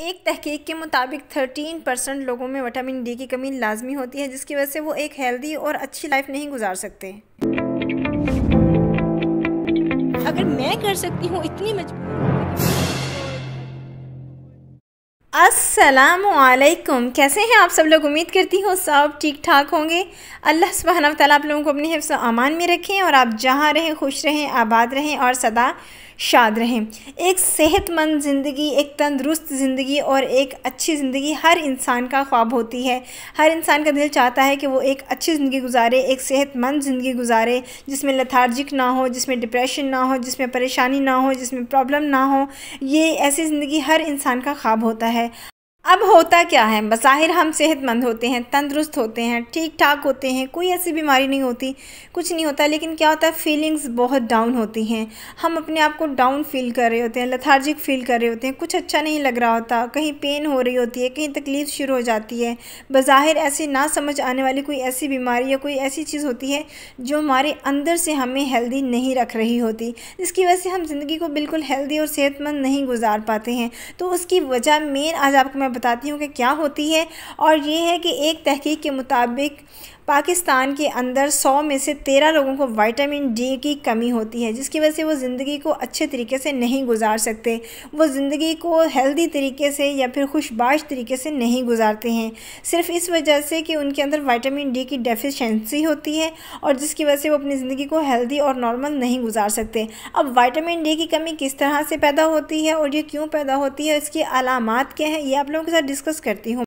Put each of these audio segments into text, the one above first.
एक तहकीक के मुताबिक 13 परसेंट लोगों में विटामिन डी की कमी लाजमी होती है जिसकी वजह से वो एक हेल्दी और अच्छी लाइफ नहीं गुजार सकते अगर मैं कर सकती हूँ इतनी मजबूर असलकुम कैसे हैं आप सब लोग उम्मीद करती हूँ सब ठीक ठाक होंगे अल्लाह सुबहाना ताला आप लोगों को अपने हिफ्स अमान में रखें और आप जहाँ रहें खुश रहें आबाद रहें और सदा शाद रहें एक सेहतमंद ज़िंदगी एक तंदरुस्त ज़िंदगी और एक अच्छी ज़िंदगी हर इंसान का ख्वाब होती है हर इंसान का दिल चाहता है कि वो एक अच्छी ज़िंदगी गुजारे एक सेहतमंद ज़िंदगी गुजारे जिसमें लथार्जिक ना हो जिसमें डिप्रेशन ना हो जिसमें परेशानी ना हो जिसमें प्रॉब्लम ना हो ये ऐसी ज़िंदगी हर इंसान का ख्वाब होता है अब होता क्या है बज़ाहिर हम सेहतमंद होते हैं तंदुरुस्त होते हैं ठीक ठाक होते हैं कोई ऐसी बीमारी नहीं होती कुछ नहीं होता लेकिन क्या होता है फीलिंग्स बहुत डाउन होती हैं हम अपने आप को डाउन फील कर रहे होते हैं लथार्जिक फील कर रहे होते हैं कुछ अच्छा नहीं लग रहा होता कहीं पेन हो रही होती है कहीं तकलीफ़ शुरू हो जाती है बज़ाहिर ऐसी ना समझ आने वाली कोई ऐसी बीमारी या कोई ऐसी चीज़ होती है जो हमारे अंदर से हमें हेल्दी नहीं रख रही होती जिसकी वजह से हम ज़िंदगी को बिल्कुल हेल्दी और सेहतमंद नहीं गुजार पाते हैं तो उसकी वजह मेन आज आपको मैं बताती हूँ कि क्या होती है और ये है कि एक तहकीक के मुताबिक पाकिस्तान के अंदर 100 में से 13 लोगों को विटामिन डी की कमी होती है जिसकी वजह से वो ज़िंदगी को अच्छे तरीके से नहीं गुजार सकते वो ज़िंदगी को हेल्दी तरीके से या फिर खुशबाश तरीके से नहीं गुजारते हैं सिर्फ इस वजह से कि उनके अंदर विटामिन डी की डेफिशेंसी होती है और जिसकी वजह से वो अपनी ज़िंदगी को हेल्दी और नॉर्मल नहीं गुजार सकते अब वाइटामिन डी की कमी किस तरह से पैदा होती है और ये क्यों पैदा होती है इसकी अलामत क्या है ये आप लोगों के साथ डिस्कस करती हूँ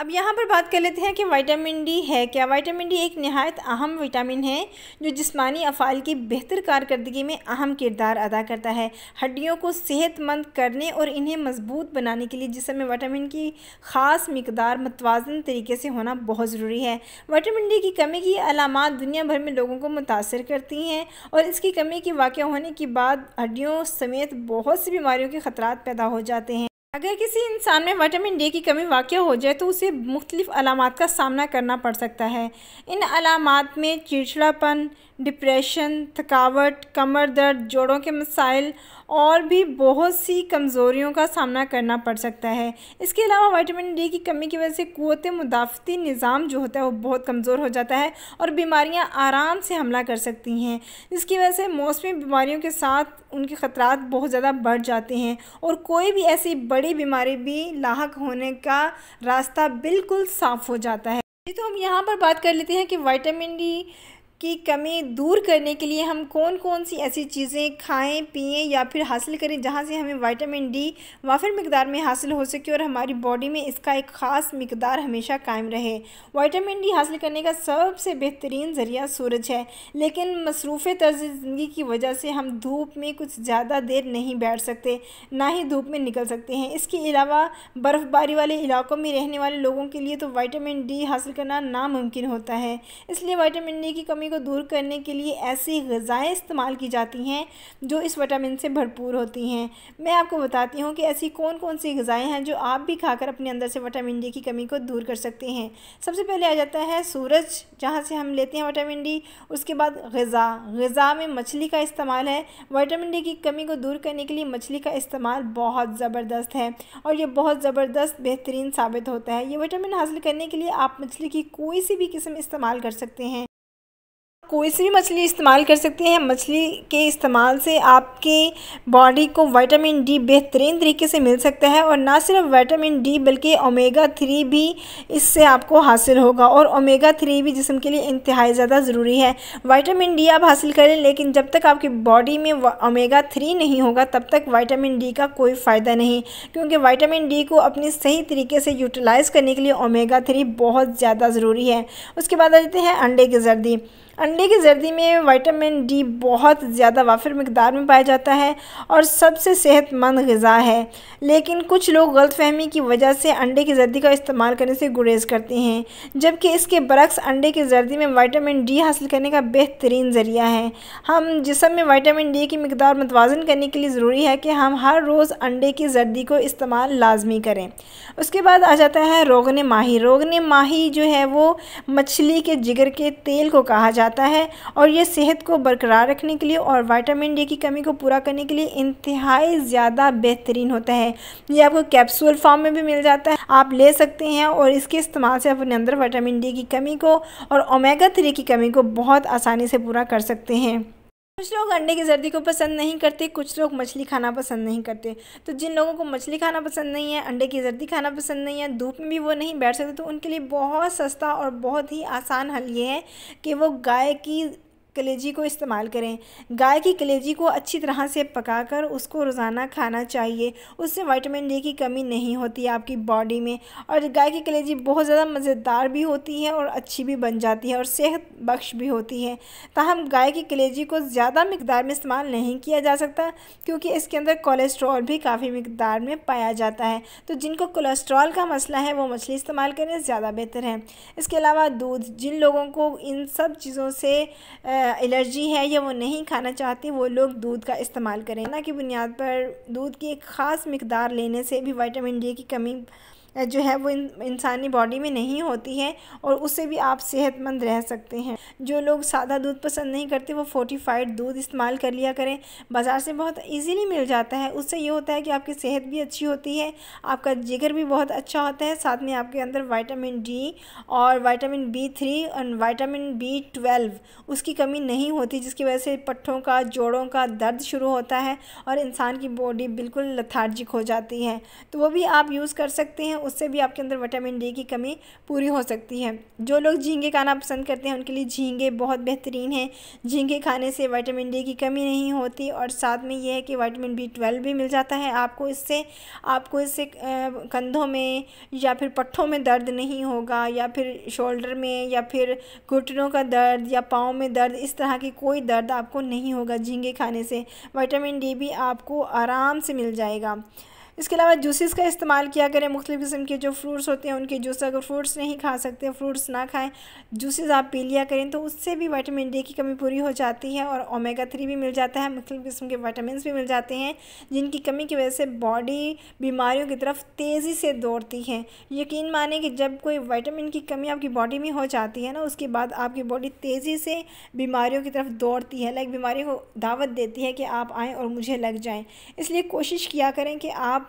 अब यहाँ पर बात कर लेते हैं कि विटामिन डी है क्या विटामिन डी एक नहायत अहम विटामिन है जो जिस्मानी अफ़ाल की बेहतर कारकर्दगी में अहम किरदार अदा करता है हड्डियों को सेहतमंद करने और इन्हें मजबूत बनाने के लिए जिसमें विटामिन की ख़ास मकदार मतवाजन तरीके से होना बहुत ज़रूरी है विटामिन डी की कमी की अलामत दुनिया भर में लोगों को मुतासर करती हैं और इसकी कमी के वाक़ होने के बाद हड्डियों समेत बहुत सी बीमारियों के ख़तरा पैदा हो जाते हैं अगर किसी इंसान में विटामिन डी की कमी वाक़ हो जाए तो उसे मुख्तलिफ़ अलामत का सामना करना पड़ सकता है इन अलामत में चिड़चिड़ापन डिप्रेशन थकावट कमर दर्द जोड़ों के मसाइल और भी बहुत सी कमज़ोरियों का सामना करना पड़ सकता है इसके अलावा वाइटामिन डी की कमी की वजह से कुत मुदाफ़ती निज़ाम जो होता है वो बहुत कमज़ोर हो जाता है और बीमारियाँ आराम से हमला कर सकती हैं जिसकी वजह से मौसमी बीमारियों के साथ उनके ख़तरा बहुत ज़्यादा बढ़ जाते हैं और कोई भी ऐसी बड़ी बीमारी भी लाक होने का रास्ता बिल्कुल साफ़ हो जाता है तो हम यहाँ पर बात कर लेते हैं कि वाइटामिन डी की कमी दूर करने के लिए हम कौन कौन सी ऐसी चीज़ें खाएं पिएं या फिर हासिल करें जहाँ से हमें विटामिन डी वाफिर मकदार में हासिल हो सके और हमारी बॉडी में इसका एक ख़ास मकदार हमेशा कायम रहे विटामिन डी हासिल करने का सबसे बेहतरीन ज़रिया सूरज है लेकिन मसरूफ़ तर्ज ज़िंदगी की वजह से हम धूप में कुछ ज़्यादा देर नहीं बैठ सकते ना ही धूप में निकल सकते हैं इसके अलावा बर्फ़बारी वाले इलाकों में रहने वाले लोगों के लिए तो वाइटामिन डी हासिल करना नामुमकिन होता है इसलिए वाइटामिन डी की कमी कमी को दूर करने के लिए ऐसी गज़ाएँ इस्तेमाल की जाती हैं जो इस विटामिन से भरपूर होती हैं मैं आपको बताती हूँ कि ऐसी कौन कौन सी गज़ाएँ हैं जो आप भी खाकर अपने अंदर से विटामिन डी की कमी को दूर कर सकते हैं सबसे पहले आ जाता है सूरज जहाँ से हम लेते हैं विटामिन डी उसके बाद गज़ा गज़ा में मछली का इस्तेमाल है वाइटामिन डी की कमी को दूर करने के लिए मछली का इस्तेमाल बहुत ज़बरदस्त है और ये बहुत ज़बरदस्त बेहतरीन साबित होता है ये विटामिन हासिल करने के लिए आप मछली की कोई सी भी किस्म इस्तेमाल कर सकते हैं कोई सी भी मछली इस्तेमाल कर सकते हैं मछली के इस्तेमाल से आपके बॉडी को विटामिन डी बेहतरीन तरीके से मिल सकता है और ना सिर्फ विटामिन डी बल्कि ओमेगा थ्री भी इससे आपको हासिल होगा और ओमेगा थ्री भी जिसम के लिए इंतहाई ज़्यादा ज़रूरी है विटामिन डी आप हासिल करें लेकिन जब तक आपकी बॉडी में ओमेगा थ्री नहीं होगा तब तक वाइटामिन डी का कोई फ़ायदा नहीं क्योंकि वाइटामिन डी को अपनी सही तरीके से यूटिलाइज़ करने के लिए ओमेगा थ्री बहुत ज़्यादा ज़रूरी है उसके बाद आ जाते हैं अंडे की जर्दी अंडे की जर्दी में विटामिन डी बहुत ज़्यादा वाफिर मकदार में पाया जाता है और सबसे सेहतमंद गज़ा है लेकिन कुछ लोग गलतफहमी की वजह से अंडे की जर्दी का इस्तेमाल करने से गुरेज करते हैं जबकि इसके बरक्स अंडे की जर्दी में वाइटामिन डी हासिल करने का बेहतरीन ज़रिया है हम जिसम में वाइटामिन डी की मकदार मतवाजन करने के लिए ज़रूरी है कि हम हर रोज़ अंडे की जर्दी को इस्तेमाल लाजमी करें उसके बाद आ जाता है रोगन माही रोगन माही जो है वो मछली के जिगर के तेल को कहा जाता जाता है और ये सेहत को बरकरार रखने के लिए और वाइटामिन डी की कमी को पूरा करने के लिए इंतहाई ज़्यादा बेहतरीन होता है ये आपको कैप्सूल फॉर्म में भी मिल जाता है आप ले सकते हैं और इसके इस्तेमाल से अपने अंदर वाइटामिन डी की कमी को और ओमेगा थ्री की कमी को बहुत आसानी से पूरा कर सकते हैं कुछ लोग अंडे की जर्दी को पसंद नहीं करते कुछ लोग मछली खाना पसंद नहीं करते तो जिन लोगों को मछली खाना पसंद नहीं है अंडे की जर्दी खाना पसंद नहीं है धूप में भी वो नहीं बैठ सकते तो उनके लिए बहुत सस्ता और बहुत ही आसान हल ये है कि वो गाय की कलेजी को इस्तेमाल करें गाय की कलेजी को अच्छी तरह से पकाकर उसको रोज़ाना खाना चाहिए उससे वाइटामिन डी की कमी नहीं होती आपकी बॉडी में और गाय की कलेजी बहुत ज़्यादा मज़ेदार भी होती है और अच्छी भी बन जाती है और सेहत बख्श भी होती है ताहम गाय की कलेजी को ज़्यादा मकदार में इस्तेमाल नहीं किया जा सकता क्योंकि इसके अंदर कोलेस्ट्रॉल भी काफ़ी मकदार में पाया जाता है तो जिनको कोलेस्ट्रॉल का मसला है वो मछली इस्तेमाल करें ज़्यादा बेहतर है इसके अलावा दूध जिन लोगों को इन सब चीज़ों से एलर्जी है या वो नहीं खाना चाहते वो लोग दूध का इस्तेमाल करें ना कि बुनियाद पर दूध की एक ख़ास मकदार लेने से भी वाइटामिन डी की कमी जो है वो इंसानी बॉडी में नहीं होती है और उससे भी आप सेहतमंद रह सकते हैं जो लोग सादा दूध पसंद नहीं करते वो फोर्टिफाइड दूध इस्तेमाल कर लिया करें बाज़ार से बहुत ईजीली मिल जाता है उससे ये होता है कि आपकी सेहत भी अच्छी होती है आपका जिगर भी बहुत अच्छा होता है साथ में आपके अंदर वाइटामिन डी और वाइटामिन बी थ्री और वाइटामिन बी ट्वेल्व उसकी कमी नहीं होती जिसकी वजह से पट्ठों का जोड़ों का दर्द शुरू होता है और इंसान की बॉडी बिल्कुल लथार्जिक हो जाती है तो वो भी आप यूज़ कर सकते हैं उससे भी आपके अंदर विटामिन डी की कमी पूरी हो सकती है जो लोग झींगे खाना पसंद करते हैं उनके लिए झींगे बहुत बेहतरीन हैं झींगे खाने से विटामिन डी की कमी नहीं होती और साथ में यह है कि विटामिन बी ट्वेल्व भी मिल जाता है आपको इससे आपको इससे कंधों में या फिर पट्ठों में दर्द नहीं होगा या फिर शोल्डर में या फिर घुटनों का दर्द या पाँव में दर्द इस तरह की कोई दर्द आपको नहीं होगा झींगे खाने से विटामिन डी भी आपको आराम से मिल जाएगा इसके अलावा जूसेस का इस्तेमाल किया करें मुख्तलिफ़ किस्म के जो फ्रूट्स होते हैं उनके जूस अगर फ्रूट्स नहीं खा सकते फ्रूट्स ना खाएं जूसेस आप पी लिया करें तो उससे भी वाइटामिन डी की कमी पूरी हो जाती है और ओमेगा थ्री भी मिल जाता है मुख्तलिफ़ किस्म के वाइटामस भी मिल जाते हैं जिनकी कमी की वजह से बॉडी बीमारियों की तरफ तेज़ी से दौड़ती है यकीन माने कि जब कोई वाइटामिन की कमी आपकी बॉडी में हो जाती है ना उसके बाद आपकी बॉडी तेज़ी से बीमारियों की तरफ दौड़ती है लाइक बीमारी को दावत देती है कि आप आएँ और मुझे लग जाएँ इसलिए कोशिश किया करें कि आप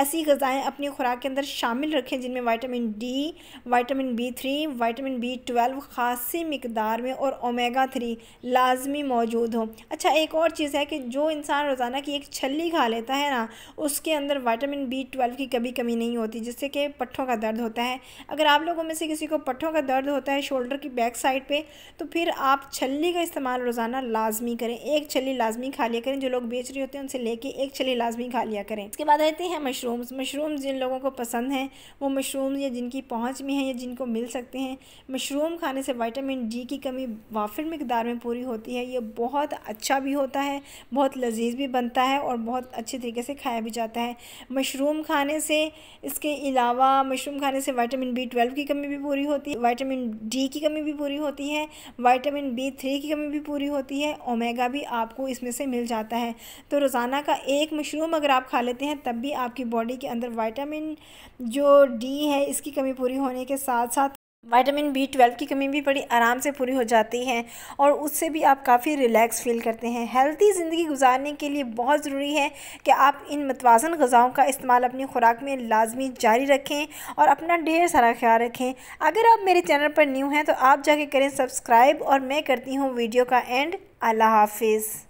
ऐसी गज़ाएँ अपनी खुराक के अंदर शामिल रखें जिनमें vitamin D vitamin B three vitamin B twelve खासी मकदार में और ओमेगा थ्री लाजमी मौजूद हो अच्छा एक और चीज़ है कि जो इंसान रोज़ाना की एक छली खा लेता है ना उसके अंदर वाइटामिन बी ट्वेल्व की कभी कमी नहीं होती जिससे कि पट्ठों का दर्द होता है अगर आप लोगों में से किसी को पट्ठों का दर्द होता है शोल्डर की बैक साइड पर तो फिर आप छली का इस्तेमाल रोज़ाना लाजमी करें एक छली लाजमी खा लिया करें जो लोग बेच रहे होते हैं उनसे लेके एक छली लाजमी खा लिया करें इसके बाद है आते हैं मशरूम्स मशरूम्स जिन लोगों को पसंद हैं वो मशरूम या जिनकी पहुंच में है या जिनको मिल सकते हैं मशरूम खाने से विटामिन डी की कमी वाफिर मकदार में पूरी होती है ये बहुत अच्छा भी होता है बहुत लजीज भी बनता है और बहुत अच्छे तरीके से खाया भी जाता है मशरूम खाने से इसके अलावा मशरूम खाने से वाइटामिन बी ट्वेल्व की कमी भी पूरी होती है वाइटामिन डी की कमी भी पूरी होती है वाइटामिन बी थ्री की कमी भी पूरी होती है ओमेगा भी आपको इसमें से मिल जाता है तो रोज़ाना का एक मशरूम अगर आप खा लेते हैं तब भी भी आपकी बॉडी के अंदर वाइटामिन जो डी है इसकी कमी पूरी होने के साथ साथ वाइटामिन बी ट्वेल्व की कमी भी बड़ी आराम से पूरी हो जाती है और उससे भी आप काफ़ी रिलैक्स फील करते हैं हेल्दी ज़िंदगी गुजारने के लिए बहुत ज़रूरी है कि आप इन मतवाजन गज़ाओं का इस्तेमाल अपनी खुराक में लाजमी जारी रखें और अपना ढेर सारा ख्याल रखें अगर आप मेरे चैनल पर न्यू हैं तो आप जाके करें सब्सक्राइब और मैं करती हूँ वीडियो का एंड अल्लाह हाफिज़